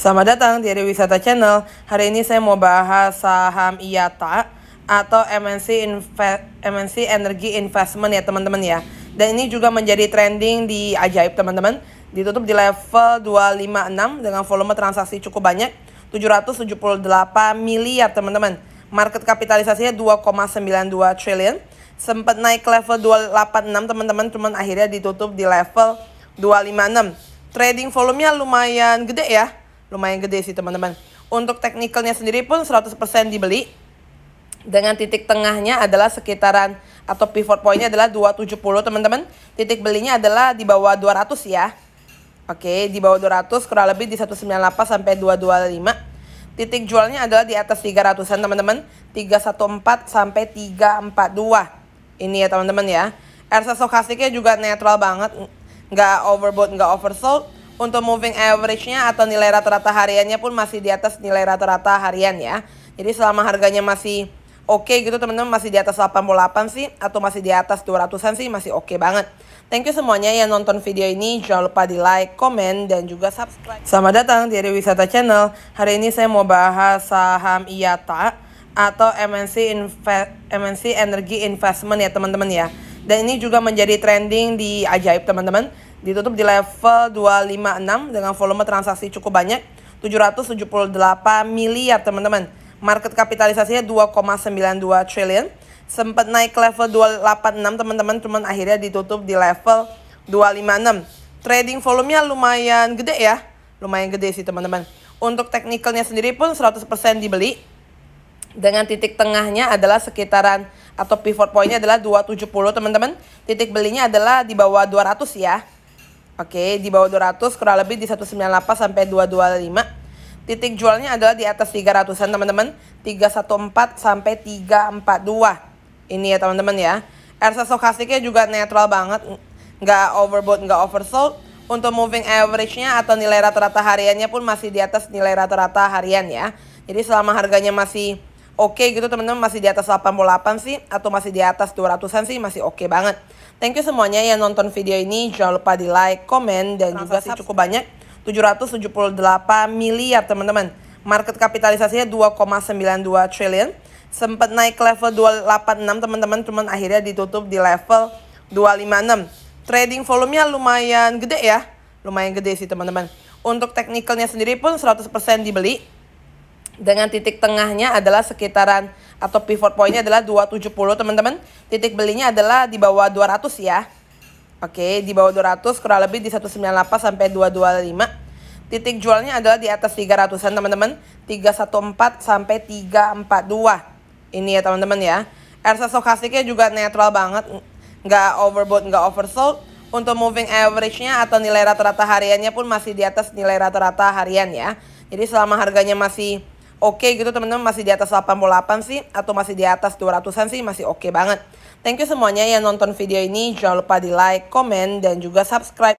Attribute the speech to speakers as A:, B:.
A: Selamat datang di Wisata Channel. Hari ini saya mau bahas saham IATA atau MNC Inve MNC Energy Investment ya teman-teman ya. Dan ini juga menjadi trending di ajaib teman-teman. Ditutup di level 256 dengan volume transaksi cukup banyak 778 miliar teman-teman. Market kapitalisasinya 2,92 triliun. Sempat naik ke level 286 teman-teman, cuman akhirnya ditutup di level 256. Trading volumenya lumayan gede ya lumayan gede sih teman-teman. Untuk teknikalnya sendiri pun 100% dibeli. Dengan titik tengahnya adalah sekitaran atau pivot pointnya adalah 270 teman-teman. Titik belinya adalah di bawah 200 ya. Oke, di bawah 200 kurang lebih di 198 sampai 225. Titik jualnya adalah di atas 300-an teman-teman. 314 sampai 342. Ini ya teman-teman ya. RSS stokastiknya juga netral banget. Nggak overbought, nggak oversold untuk moving average-nya atau nilai rata-rata hariannya pun masih di atas nilai rata-rata harian ya. Jadi selama harganya masih oke okay gitu teman-teman, masih di atas 88 sih atau masih di atas 200-an sih masih oke okay banget. Thank you semuanya yang nonton video ini. Jangan lupa di like, komen, dan juga subscribe. Selamat datang di Eri Wisata Channel. Hari ini saya mau bahas saham IATA atau MNC, Inve MNC Energy Investment ya teman-teman ya. Dan ini juga menjadi trending di Ajaib teman-teman ditutup di level 256 dengan volume transaksi cukup banyak 778 miliar teman-teman market kapitalisasinya 2,92 triliun sempat naik ke level 286 teman-teman cuman akhirnya ditutup di level 256 trading volumenya lumayan gede ya lumayan gede sih teman-teman untuk teknikalnya sendiri pun 100% dibeli dengan titik tengahnya adalah sekitaran atau pivot pointnya adalah 270 teman-teman titik belinya adalah di bawah 200 ya Oke, di bawah 200 kurang lebih di 198 sampai 225. Titik jualnya adalah di atas 300-an teman-teman. 314 sampai 342. Ini ya teman-teman ya. Ersa stokastiknya juga netral banget. Nggak overbought, nggak oversold. Untuk moving average-nya atau nilai rata-rata hariannya pun masih di atas nilai rata-rata harian ya. Jadi selama harganya masih oke okay gitu teman-teman masih di atas 88 sih atau masih di atas 200-an sih masih oke okay banget. Thank you semuanya yang nonton video ini. Jangan lupa di like, komen dan juga sih cukup banyak 778 miliar teman-teman. Market kapitalisasinya 2,92 triliun. Sempat naik ke level 286 teman-teman, cuman akhirnya ditutup di level 256. Trading volumenya lumayan gede ya. Lumayan gede sih teman-teman. Untuk teknikalnya sendiri pun 100% dibeli dengan titik tengahnya adalah sekitaran atau pivot pointnya adalah 270 teman-teman titik belinya adalah di bawah 200 ya oke di bawah 200 kurang lebih di 198 sampai 225 titik jualnya adalah di atas 300an teman-teman 314 sampai 342 ini ya teman-teman ya RSI stokastiknya juga netral banget nggak overbought nggak oversold untuk moving average-nya atau nilai rata-rata hariannya pun masih di atas nilai rata-rata harian ya jadi selama harganya masih oke okay gitu teman-teman masih di atas 88 sih atau masih di atas 200-an sih masih oke okay banget. Thank you semuanya yang nonton video ini. Jangan lupa di like, comment dan juga subscribe.